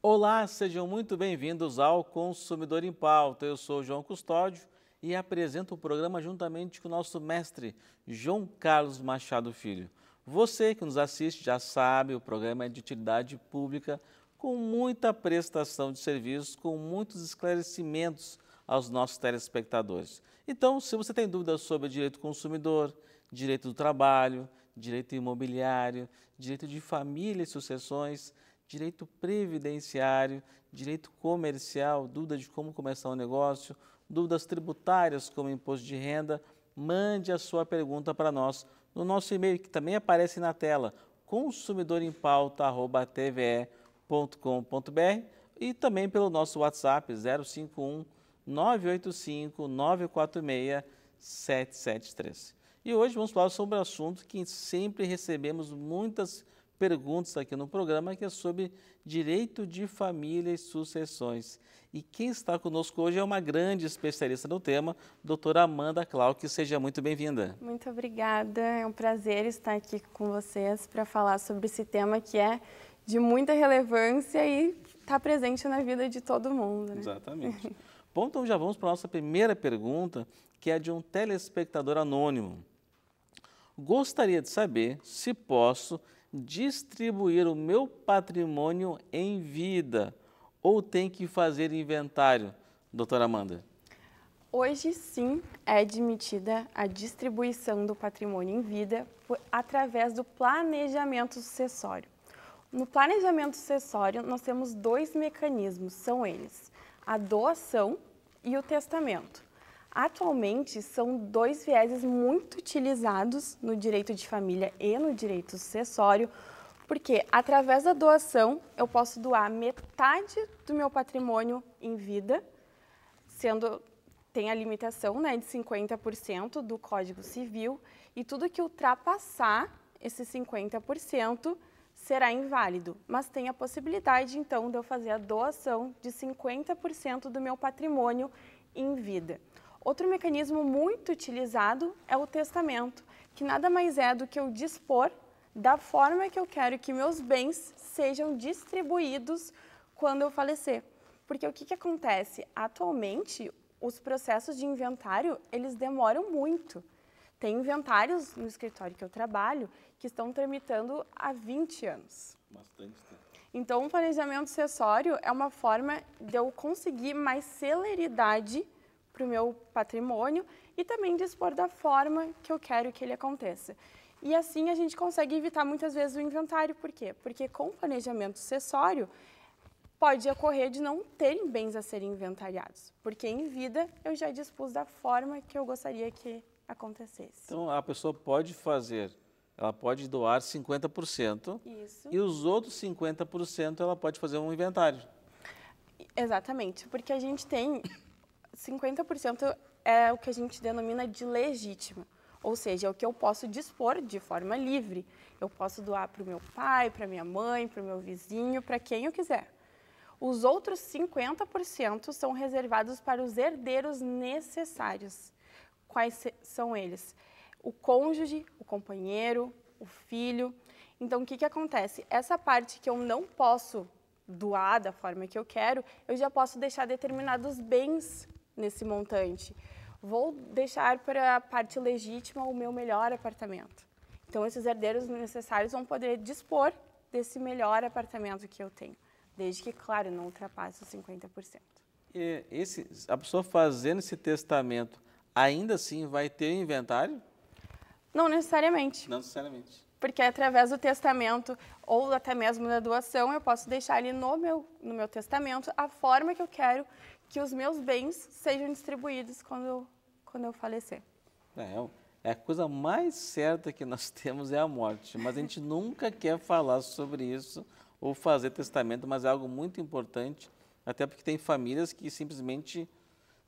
Olá, sejam muito bem-vindos ao Consumidor em Pauta. Eu sou João Custódio e apresento o programa juntamente com o nosso mestre João Carlos Machado Filho. Você que nos assiste já sabe, o programa é de utilidade pública, com muita prestação de serviços, com muitos esclarecimentos aos nossos telespectadores. Então, se você tem dúvidas sobre direito do consumidor, direito do trabalho, direito imobiliário, direito de família e sucessões, direito previdenciário, direito comercial, dúvida de como começar um negócio, dúvidas tributárias como imposto de renda, mande a sua pergunta para nós no nosso e-mail que também aparece na tela, consumidorempauta@tve.com com.br e também pelo nosso WhatsApp 051 985 946 773. E hoje vamos falar sobre um assunto que sempre recebemos muitas perguntas aqui no programa, que é sobre direito de família e sucessões. E quem está conosco hoje é uma grande especialista no tema, doutora Amanda Clau que Seja muito bem-vinda. Muito obrigada. É um prazer estar aqui com vocês para falar sobre esse tema que é de muita relevância e está presente na vida de todo mundo. Né? Exatamente. Bom, então já vamos para a nossa primeira pergunta, que é de um telespectador anônimo. Gostaria de saber se posso distribuir o meu patrimônio em vida ou tem que fazer inventário, doutora Amanda? Hoje sim é admitida a distribuição do patrimônio em vida por, através do planejamento sucessório. No planejamento sucessório, nós temos dois mecanismos, são eles a doação e o testamento. Atualmente, são dois vieses muito utilizados no direito de família e no direito sucessório, porque através da doação eu posso doar metade do meu patrimônio em vida, sendo tem a limitação né, de 50% do Código Civil, e tudo que ultrapassar esse 50% será inválido, mas tem a possibilidade então de eu fazer a doação de 50% do meu patrimônio em vida. Outro mecanismo muito utilizado é o testamento, que nada mais é do que eu dispor da forma que eu quero que meus bens sejam distribuídos quando eu falecer. Porque o que, que acontece? Atualmente, os processos de inventário, eles demoram muito. Tem inventários no escritório que eu trabalho que estão tramitando há 20 anos. Bastante tempo. Então, o planejamento sucessório é uma forma de eu conseguir mais celeridade para o meu patrimônio e também dispor da forma que eu quero que ele aconteça. E assim a gente consegue evitar muitas vezes o inventário. Por quê? Porque com o planejamento sucessório pode ocorrer de não terem bens a serem inventariados, porque em vida eu já dispus da forma que eu gostaria que acontecesse. Então a pessoa pode fazer ela pode doar 50% Isso. e os outros 50% ela pode fazer um inventário. Exatamente, porque a gente tem 50% é o que a gente denomina de legítimo, ou seja, é o que eu posso dispor de forma livre. Eu posso doar para o meu pai, para minha mãe, para o meu vizinho, para quem eu quiser. Os outros 50% são reservados para os herdeiros necessários. Quais são eles? o cônjuge, o companheiro, o filho. Então, o que, que acontece? Essa parte que eu não posso doar da forma que eu quero, eu já posso deixar determinados bens nesse montante. Vou deixar para a parte legítima o meu melhor apartamento. Então, esses herdeiros necessários vão poder dispor desse melhor apartamento que eu tenho, desde que, claro, não ultrapasse os 50%. E esse, a pessoa fazendo esse testamento, ainda assim vai ter inventário? Não necessariamente. Não necessariamente. Porque através do testamento ou até mesmo da doação, eu posso deixar ali no meu, no meu testamento a forma que eu quero que os meus bens sejam distribuídos quando eu, quando eu falecer. É, é, é a coisa mais certa que nós temos é a morte, mas a gente nunca quer falar sobre isso ou fazer testamento, mas é algo muito importante, até porque tem famílias que simplesmente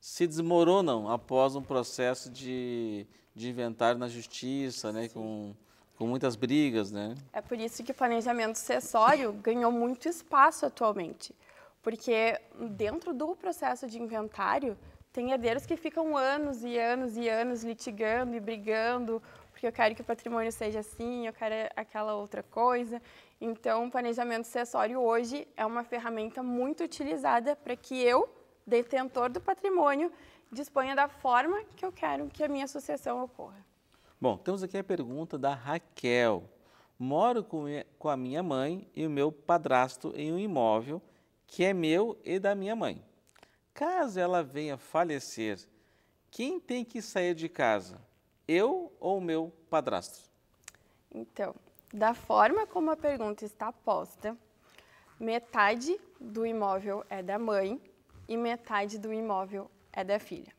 se desmoronam após um processo de, de inventário na justiça, né, com, com muitas brigas. Né? É por isso que o planejamento acessório ganhou muito espaço atualmente, porque dentro do processo de inventário, tem herdeiros que ficam anos e anos e anos litigando e brigando, porque eu quero que o patrimônio seja assim, eu quero aquela outra coisa. Então, o planejamento acessório hoje é uma ferramenta muito utilizada para que eu, detentor do patrimônio, disponha da forma que eu quero que a minha sucessão ocorra. Bom, temos aqui a pergunta da Raquel. Moro com a minha mãe e o meu padrasto em um imóvel que é meu e da minha mãe. Caso ela venha falecer, quem tem que sair de casa? Eu ou o meu padrasto? Então, da forma como a pergunta está posta, metade do imóvel é da mãe e metade do imóvel é da filha.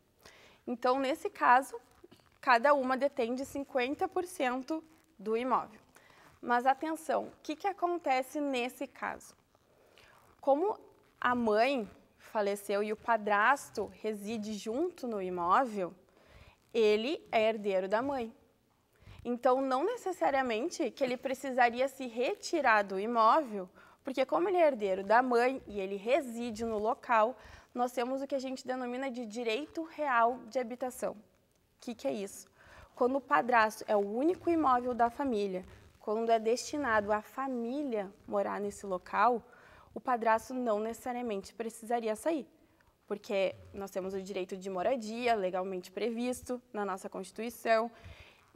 Então, nesse caso, cada uma detém de 50% do imóvel. Mas atenção, o que, que acontece nesse caso? Como a mãe faleceu e o padrasto reside junto no imóvel, ele é herdeiro da mãe. Então, não necessariamente que ele precisaria se retirar do imóvel porque como ele é herdeiro da mãe e ele reside no local, nós temos o que a gente denomina de direito real de habitação. O que, que é isso? Quando o padrasto é o único imóvel da família, quando é destinado à família morar nesse local, o padrasto não necessariamente precisaria sair, porque nós temos o direito de moradia legalmente previsto na nossa Constituição.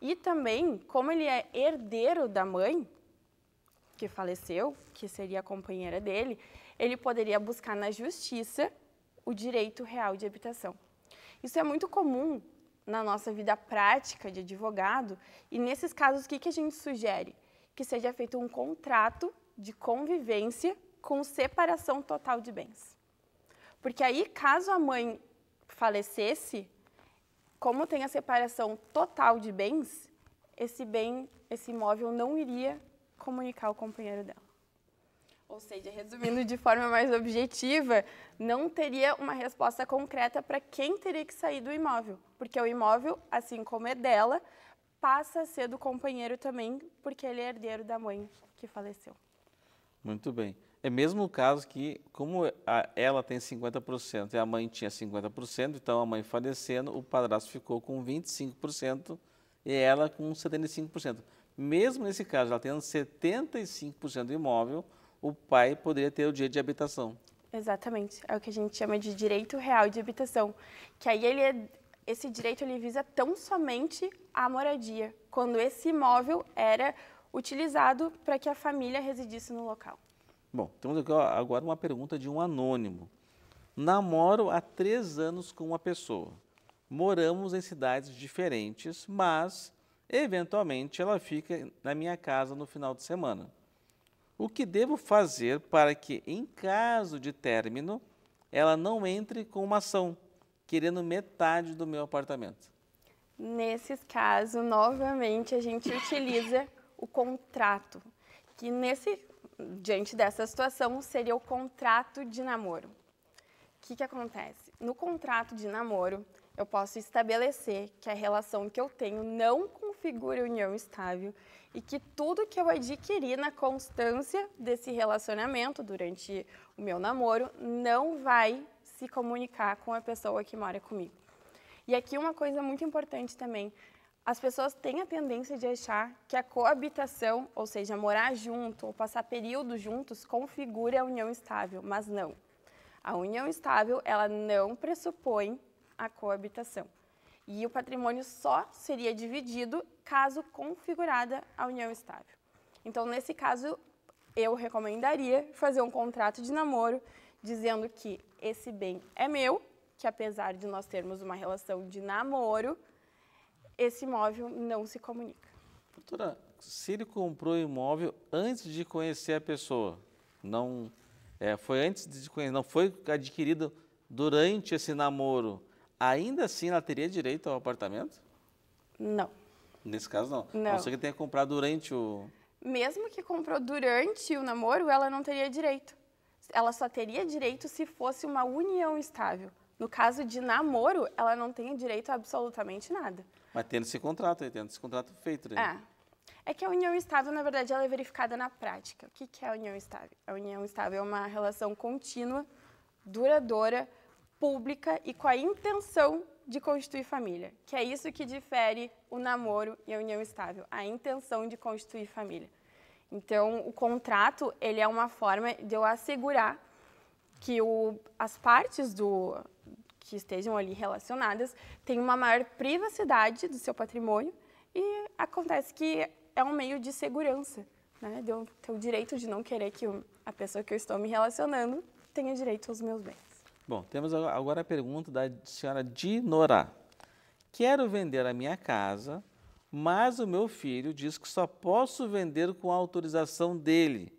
E também, como ele é herdeiro da mãe, que faleceu, que seria a companheira dele, ele poderia buscar na justiça o direito real de habitação. Isso é muito comum na nossa vida prática de advogado e nesses casos o que, que a gente sugere? Que seja feito um contrato de convivência com separação total de bens. Porque aí, caso a mãe falecesse, como tem a separação total de bens, esse bem, esse imóvel não iria comunicar ao companheiro dela. Ou seja, resumindo de forma mais objetiva, não teria uma resposta concreta para quem teria que sair do imóvel, porque o imóvel, assim como é dela, passa a ser do companheiro também, porque ele é herdeiro da mãe que faleceu. Muito bem. É mesmo o caso que, como a, ela tem 50% e a mãe tinha 50%, então a mãe falecendo, o padrasto ficou com 25% e ela com 75% mesmo nesse caso, ela tendo 75% do imóvel, o pai poderia ter o direito de habitação. Exatamente, é o que a gente chama de direito real de habitação, que aí ele é, esse direito ele visa tão somente a moradia, quando esse imóvel era utilizado para que a família residisse no local. Bom, temos aqui agora uma pergunta de um anônimo. Namoro há três anos com uma pessoa. Moramos em cidades diferentes, mas Eventualmente, ela fica na minha casa no final de semana. O que devo fazer para que, em caso de término, ela não entre com uma ação, querendo metade do meu apartamento? Nesses casos, novamente, a gente utiliza o contrato, que nesse diante dessa situação seria o contrato de namoro. O que, que acontece? No contrato de namoro, eu posso estabelecer que a relação que eu tenho não configure união estável e que tudo que eu adquiri na constância desse relacionamento durante o meu namoro não vai se comunicar com a pessoa que mora comigo. E aqui uma coisa muito importante também, as pessoas têm a tendência de achar que a coabitação, ou seja, morar junto ou passar períodos juntos, configura a união estável, mas não. A união estável, ela não pressupõe a coabitação. E o patrimônio só seria dividido caso configurada a união estável. Então, nesse caso, eu recomendaria fazer um contrato de namoro dizendo que esse bem é meu, que apesar de nós termos uma relação de namoro, esse imóvel não se comunica. Doutora, se ele comprou o imóvel antes de conhecer a pessoa, não é, foi antes de conhecer, não foi adquirido durante esse namoro, ainda assim ela teria direito ao apartamento? Não. Nesse caso, não. Não. A não ser que tenha comprado durante o... Mesmo que comprou durante o namoro, ela não teria direito. Ela só teria direito se fosse uma união estável. No caso de namoro, ela não tem direito a absolutamente nada. Mas tendo esse contrato, tendo esse contrato feito. Né? Ah, é que a união estável, na verdade, ela é verificada na prática. O que é a união estável? A união estável é uma relação contínua, duradoura, pública e com a intenção de constituir família, que é isso que difere o namoro e a união estável, a intenção de constituir família. Então, o contrato, ele é uma forma de eu assegurar que o, as partes do que estejam ali relacionadas tenham uma maior privacidade do seu patrimônio e acontece que é um meio de segurança, né? De eu ter o direito de não querer que a pessoa que eu estou me relacionando tenha direito aos meus bens. Bom, temos agora a pergunta da senhora Dinorá. Quero vender a minha casa, mas o meu filho diz que só posso vender com a autorização dele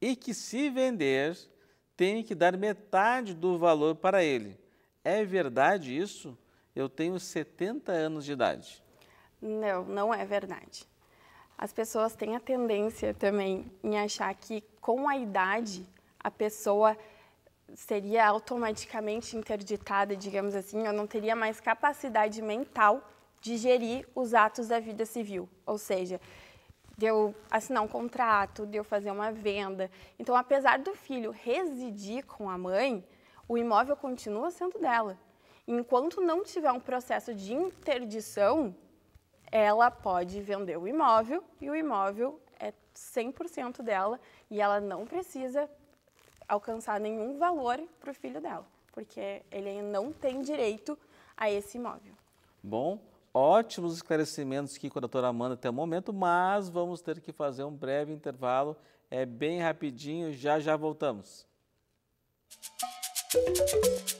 e que se vender, tenho que dar metade do valor para ele. É verdade isso? Eu tenho 70 anos de idade. Não, não é verdade. As pessoas têm a tendência também em achar que com a idade a pessoa seria automaticamente interditada, digamos assim, eu não teria mais capacidade mental de gerir os atos da vida civil, ou seja, de eu assinar um contrato, de eu fazer uma venda. Então, apesar do filho residir com a mãe, o imóvel continua sendo dela. Enquanto não tiver um processo de interdição, ela pode vender o imóvel e o imóvel é 100% dela e ela não precisa alcançar nenhum valor para o filho dela, porque ele não tem direito a esse imóvel. Bom, ótimos esclarecimentos aqui com a doutora Amanda até o momento, mas vamos ter que fazer um breve intervalo, é bem rapidinho, já já voltamos. Música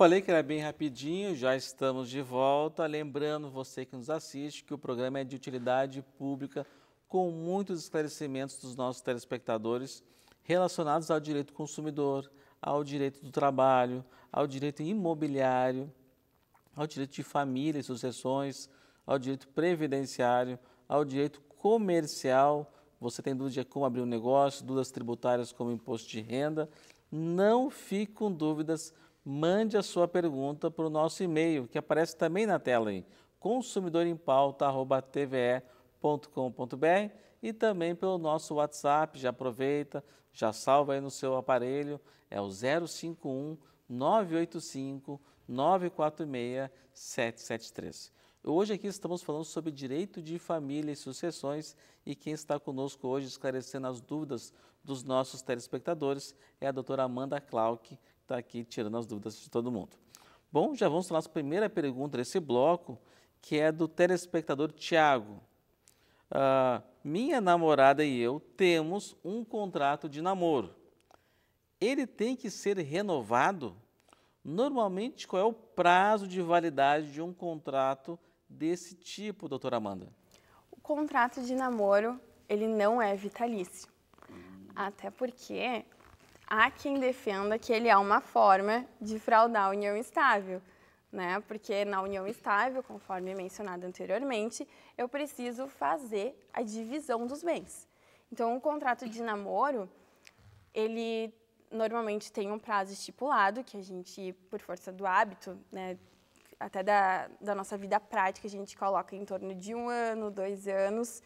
falei que era bem rapidinho, já estamos de volta. Lembrando você que nos assiste que o programa é de utilidade pública com muitos esclarecimentos dos nossos telespectadores relacionados ao direito consumidor, ao direito do trabalho, ao direito imobiliário, ao direito de família e sucessões, ao direito previdenciário, ao direito comercial. Você tem dúvida de como abrir um negócio, dúvidas tributárias como imposto de renda. Não fique com dúvidas mande a sua pergunta para o nosso e-mail, que aparece também na tela aí, consumidorempauta.tve.com.br e também pelo nosso WhatsApp, já aproveita, já salva aí no seu aparelho, é o 051 985 946 773. Hoje aqui estamos falando sobre direito de família e sucessões e quem está conosco hoje esclarecendo as dúvidas dos nossos telespectadores é a doutora Amanda Clark, está aqui tirando as dúvidas de todo mundo. Bom, já vamos para a nossa primeira pergunta desse bloco, que é do telespectador Tiago. Uh, ah, minha namorada e eu temos um contrato de namoro. Ele tem que ser renovado? Normalmente, qual é o prazo de validade de um contrato desse tipo, doutora Amanda? O contrato de namoro, ele não é vitalício. Até porque há quem defenda que ele é uma forma de fraudar a união estável, né? Porque na união estável, conforme mencionado anteriormente, eu preciso fazer a divisão dos bens. Então, o contrato de namoro, ele normalmente tem um prazo estipulado que a gente, por força do hábito, né, até da, da nossa vida prática, a gente coloca em torno de um ano, dois anos,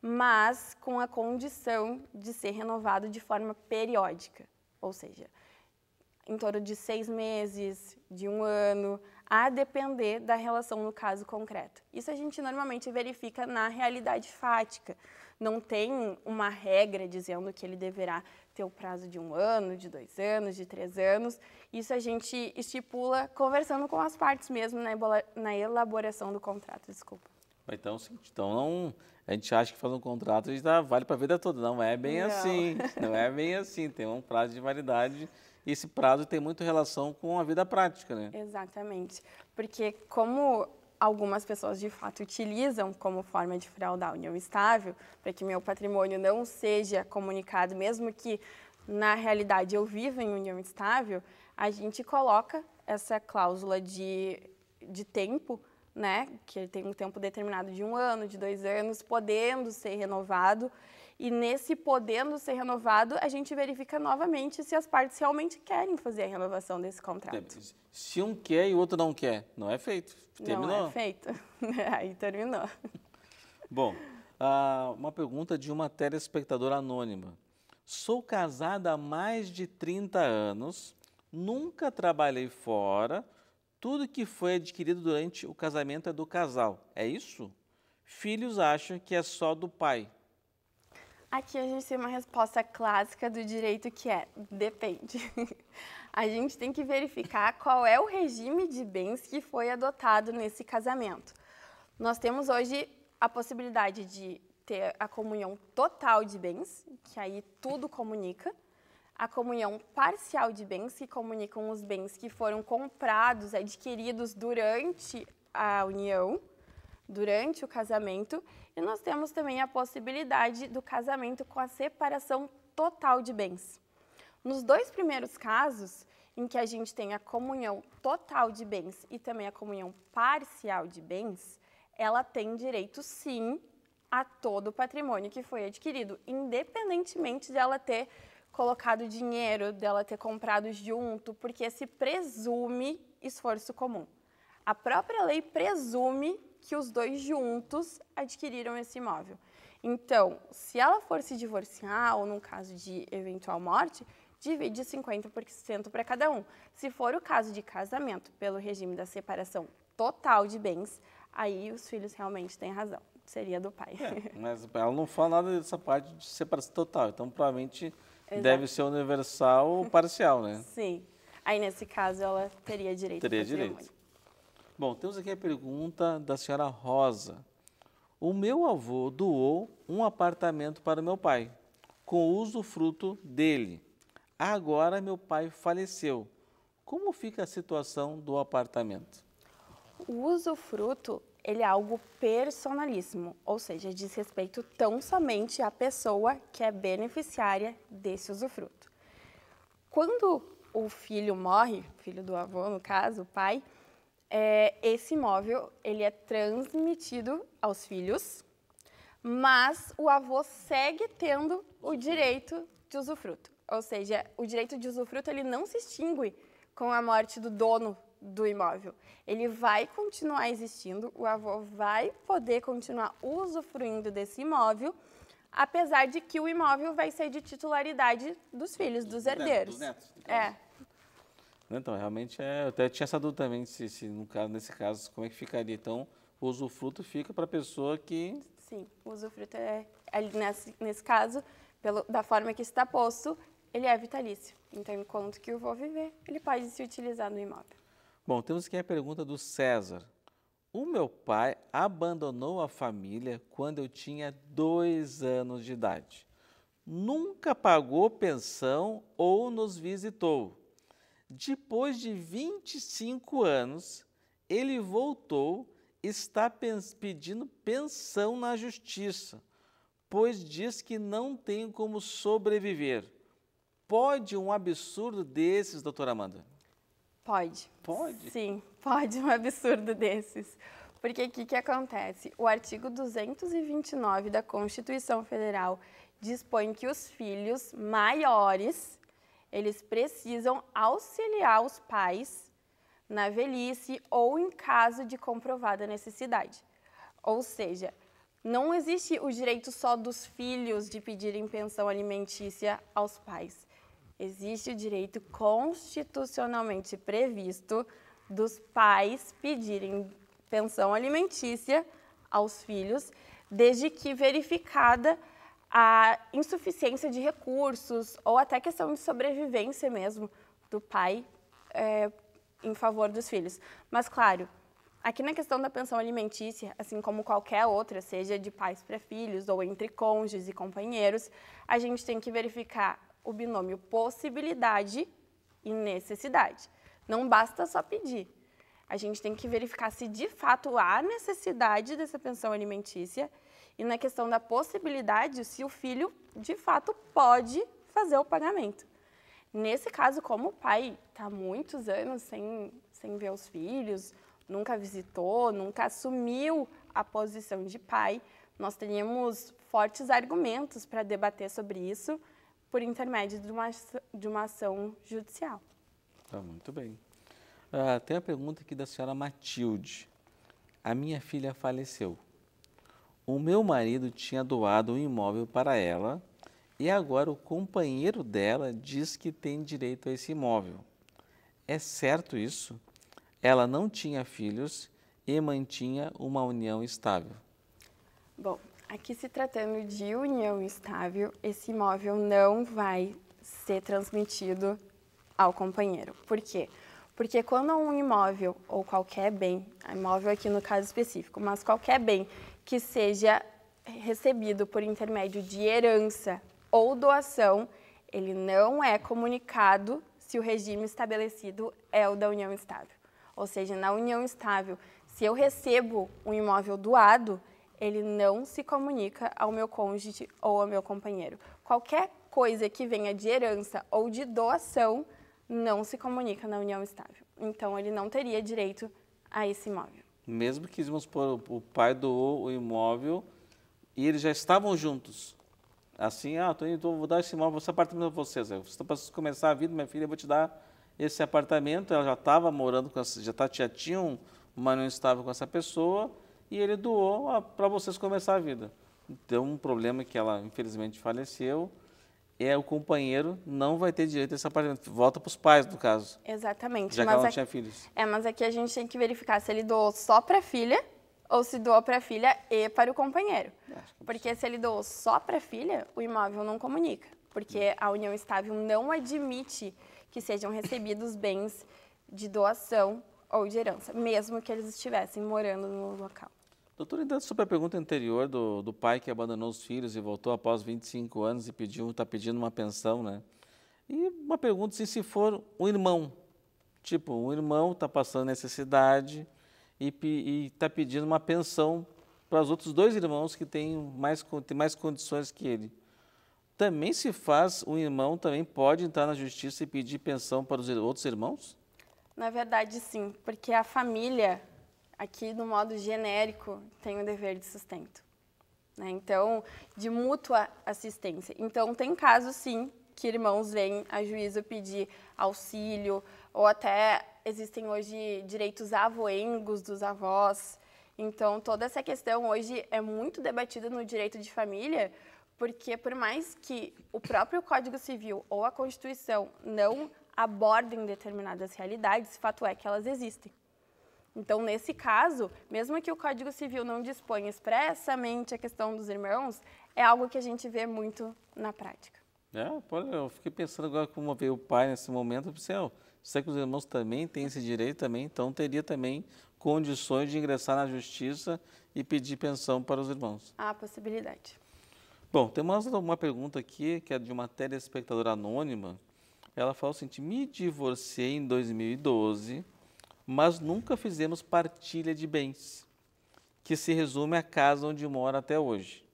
mas com a condição de ser renovado de forma periódica. Ou seja, em torno de seis meses, de um ano, a depender da relação no caso concreto. Isso a gente normalmente verifica na realidade fática. Não tem uma regra dizendo que ele deverá ter o prazo de um ano, de dois anos, de três anos. Isso a gente estipula conversando com as partes mesmo na elaboração do contrato, desculpa. Então, sim, então não, a gente acha que faz um contrato e vale para a vida toda. Não é bem não. assim. Não é bem assim. Tem um prazo de validade. E esse prazo tem muito relação com a vida prática, né? Exatamente. Porque como algumas pessoas de fato utilizam como forma de fraudar a união estável, para que meu patrimônio não seja comunicado, mesmo que na realidade eu viva em união estável, a gente coloca essa cláusula de, de tempo né, que tem um tempo determinado de um ano, de dois anos, podendo ser renovado. E nesse podendo ser renovado, a gente verifica novamente se as partes realmente querem fazer a renovação desse contrato. Se um quer e o outro não quer, não é feito. Terminou. Não é feito. Aí terminou. Bom, ah, uma pergunta de uma telespectadora anônima. Sou casada há mais de 30 anos, nunca trabalhei fora, tudo que foi adquirido durante o casamento é do casal, é isso? Filhos acham que é só do pai. Aqui a gente tem uma resposta clássica do direito que é depende. a gente tem que verificar qual é o regime de bens que foi adotado nesse casamento. Nós temos hoje a possibilidade de ter a comunhão total de bens, que aí tudo comunica a comunhão parcial de bens que comunicam os bens que foram comprados, adquiridos durante a união, durante o casamento, e nós temos também a possibilidade do casamento com a separação total de bens. Nos dois primeiros casos, em que a gente tem a comunhão total de bens e também a comunhão parcial de bens, ela tem direito sim a todo o patrimônio que foi adquirido, independentemente de ela ter colocado dinheiro, dela ter comprado junto, porque se presume esforço comum. A própria lei presume que os dois juntos adquiriram esse imóvel. Então, se ela for se divorciar ou num caso de eventual morte, divide 50% para cada um. Se for o caso de casamento, pelo regime da separação total de bens, aí os filhos realmente têm razão. Seria do pai. É, mas ela não fala nada dessa parte de separação total, então provavelmente Exato. deve ser universal ou parcial, né? Sim. Aí, nesse caso, ela teria direito. Teria direito. Bom, temos aqui a pergunta da senhora Rosa. O meu avô doou um apartamento para meu pai, com uso fruto dele. Agora meu pai faleceu. Como fica a situação do apartamento? O usufruto ele é algo personalíssimo, ou seja, diz respeito tão somente à pessoa que é beneficiária desse usufruto. Quando o filho morre, filho do avô no caso, o pai, é, esse imóvel ele é transmitido aos filhos, mas o avô segue tendo o direito de usufruto. Ou seja, o direito de usufruto ele não se extingue com a morte do dono do imóvel. Ele vai continuar existindo, o avô vai poder continuar usufruindo desse imóvel, apesar de que o imóvel vai ser de titularidade dos filhos, dos herdeiros. Neto, Então. É. Então, realmente, é, eu até tinha essa dúvida também, se, se no caso, nesse caso, como é que ficaria. Então, o usufruto fica para a pessoa que... Sim, o usufruto é, é nesse, nesse caso, pelo, da forma que está posto, ele é vitalício. Então, enquanto que o avô viver, ele pode se utilizar no imóvel. Bom, temos aqui a pergunta do César. O meu pai abandonou a família quando eu tinha dois anos de idade. Nunca pagou pensão ou nos visitou. Depois de 25 anos, ele voltou e está pedindo pensão na justiça, pois diz que não tem como sobreviver. Pode um absurdo desses, doutora Amanda? Pode. Pode? Sim, pode um absurdo desses. Porque o que, que acontece? O artigo 229 da Constituição Federal dispõe que os filhos maiores, eles precisam auxiliar os pais na velhice ou em caso de comprovada necessidade. Ou seja, não existe o direito só dos filhos de pedirem pensão alimentícia aos pais existe o direito constitucionalmente previsto dos pais pedirem pensão alimentícia aos filhos, desde que verificada a insuficiência de recursos ou até questão de sobrevivência mesmo do pai é, em favor dos filhos. Mas, claro, aqui na questão da pensão alimentícia, assim como qualquer outra, seja de pais para filhos ou entre cônjuges e companheiros, a gente tem que verificar o binômio possibilidade e necessidade. Não basta só pedir. A gente tem que verificar se de fato há necessidade dessa pensão alimentícia e na questão da possibilidade, se o filho de fato pode fazer o pagamento. Nesse caso, como o pai está muitos anos sem, sem ver os filhos, nunca visitou, nunca assumiu a posição de pai, nós teríamos fortes argumentos para debater sobre isso por intermédio de uma, de uma ação judicial. Tá, muito bem. Ah, tem a pergunta aqui da senhora Matilde. A minha filha faleceu. O meu marido tinha doado um imóvel para ela e agora o companheiro dela diz que tem direito a esse imóvel. É certo isso? Ela não tinha filhos e mantinha uma união estável. Bom, Aqui se tratando de união estável, esse imóvel não vai ser transmitido ao companheiro. Por quê? Porque quando um imóvel ou qualquer bem, imóvel aqui no caso específico, mas qualquer bem que seja recebido por intermédio de herança ou doação, ele não é comunicado se o regime estabelecido é o da união estável. Ou seja, na união estável, se eu recebo um imóvel doado, ele não se comunica ao meu cônjuge ou ao meu companheiro. Qualquer coisa que venha de herança ou de doação não se comunica na união estável. Então, ele não teria direito a esse imóvel. Mesmo que, vamos supor, o pai doou o imóvel e eles já estavam juntos. Assim, ah, tô indo, vou dar esse imóvel, esse apartamento para vocês. Vocês tá para começar a vida, minha filha, eu vou te dar esse apartamento. Ela já estava morando com essa, já, tá, já tinha uma união estável com essa pessoa e ele doou para vocês começar a vida. Então, um problema que ela infelizmente faleceu é o companheiro não vai ter direito a esse apartamento. Volta para os pais, no caso. Exatamente. Já que ela não é tinha filhos. É, mas aqui é a gente tem que verificar se ele doou só para a filha ou se doou para a filha e para o companheiro. É, Porque se ele doou só para a filha, o imóvel não comunica. Porque hum. a união estável não admite que sejam recebidos bens de doação ou de herança, mesmo que eles estivessem morando no local. Doutor, ainda então, sobre a pergunta anterior do, do pai que abandonou os filhos e voltou após 25 anos e pediu, está pedindo uma pensão, né? E uma pergunta se assim, se for um irmão, tipo, um irmão está passando necessidade e está pedindo uma pensão para os outros dois irmãos que têm mais, têm mais condições que ele. Também se faz, um irmão também pode entrar na justiça e pedir pensão para os outros irmãos? Na verdade, sim, porque a família aqui no modo genérico tem o dever de sustento. Né? Então, de mútua assistência. Então, tem casos sim que irmãos vêm a juízo pedir auxílio, ou até existem hoje direitos avoengos dos avós. Então, toda essa questão hoje é muito debatida no direito de família, porque por mais que o próprio Código Civil ou a Constituição não abordem determinadas realidades, fato é que elas existem. Então, nesse caso, mesmo que o Código Civil não disponha expressamente a questão dos irmãos, é algo que a gente vê muito na prática. É, eu fiquei pensando agora como veio o pai nesse momento, céu, será que os irmãos também têm esse direito também? Então, teria também condições de ingressar na justiça e pedir pensão para os irmãos. Há a possibilidade. Bom, temos uma pergunta aqui, que é de uma telespectadora anônima. Ela fala o seguinte, me divorciei em 2012 mas nunca fizemos partilha de bens, que se resume à casa onde mora até hoje.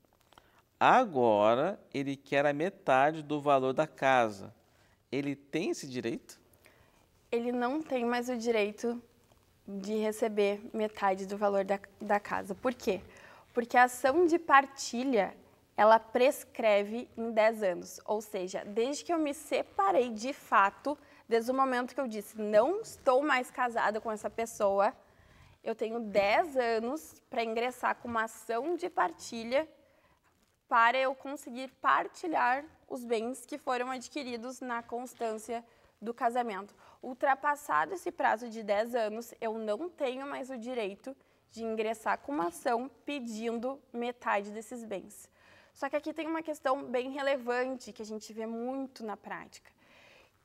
Agora ele quer a metade do valor da casa. Ele tem esse direito? Ele não tem mais o direito de receber metade do valor da, da casa. Por quê? Porque a ação de partilha ela prescreve em 10 anos, ou seja, desde que eu me separei de fato Desde o momento que eu disse, não estou mais casada com essa pessoa, eu tenho 10 anos para ingressar com uma ação de partilha para eu conseguir partilhar os bens que foram adquiridos na constância do casamento. Ultrapassado esse prazo de 10 anos, eu não tenho mais o direito de ingressar com uma ação pedindo metade desses bens. Só que aqui tem uma questão bem relevante que a gente vê muito na prática.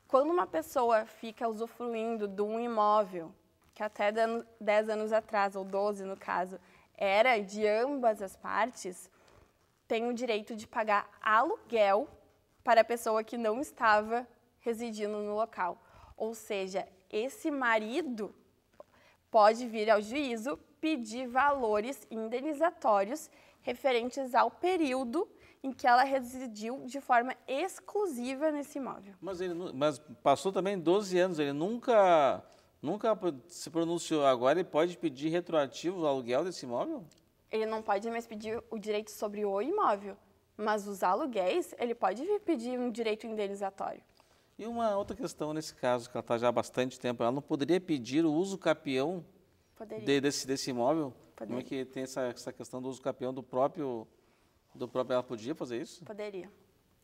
Quando uma pessoa fica usufruindo de um imóvel, que até 10 anos atrás, ou 12 no caso, era de ambas as partes, tem o direito de pagar aluguel para a pessoa que não estava residindo no local. Ou seja, esse marido pode vir ao juízo pedir valores indenizatórios referentes ao período em que ela residiu de forma exclusiva nesse imóvel. Mas, ele, mas passou também 12 anos, ele nunca, nunca se pronunciou. Agora ele pode pedir retroativo o aluguel desse imóvel? Ele não pode mais pedir o direito sobre o imóvel, mas os aluguéis, ele pode pedir um direito indenizatório. E uma outra questão nesse caso, que ela está já há bastante tempo, ela não poderia pedir o uso capião de, desse, desse imóvel? Poderia. Como é que tem essa, essa questão do uso capião do próprio do próprio, ela podia fazer isso? Poderia.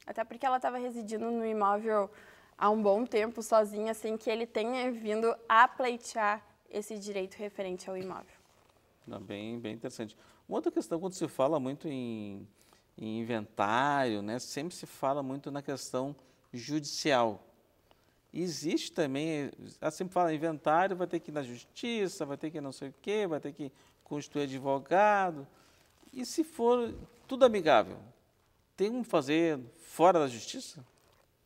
Até porque ela estava residindo no imóvel há um bom tempo sozinha, sem que ele tenha vindo a pleitear esse direito referente ao imóvel. Não, bem, bem interessante. Uma outra questão, quando se fala muito em, em inventário, né, sempre se fala muito na questão judicial. Existe também, assim fala inventário, vai ter que ir na justiça, vai ter que não sei o quê, vai ter que constituir advogado. E se for tudo amigável, tem como fazer fora da justiça?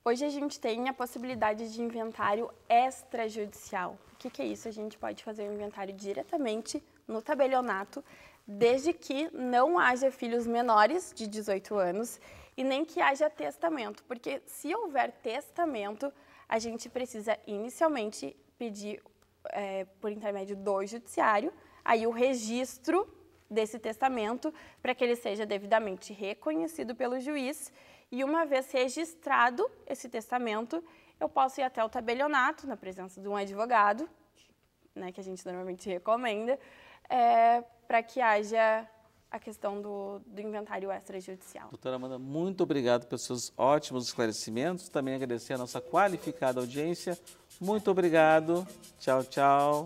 Hoje a gente tem a possibilidade de inventário extrajudicial. O que, que é isso? A gente pode fazer o inventário diretamente no tabelionato, desde que não haja filhos menores de 18 anos e nem que haja testamento, porque se houver testamento, a gente precisa inicialmente pedir é, por intermédio do judiciário, aí o registro desse testamento para que ele seja devidamente reconhecido pelo juiz e uma vez registrado esse testamento, eu posso ir até o tabelionato na presença de um advogado, né, que a gente normalmente recomenda, é, para que haja a questão do, do, inventário extrajudicial. Doutora Amanda, muito obrigado pelos seus ótimos esclarecimentos. Também agradecer a nossa qualificada audiência. Muito obrigado. Tchau, tchau.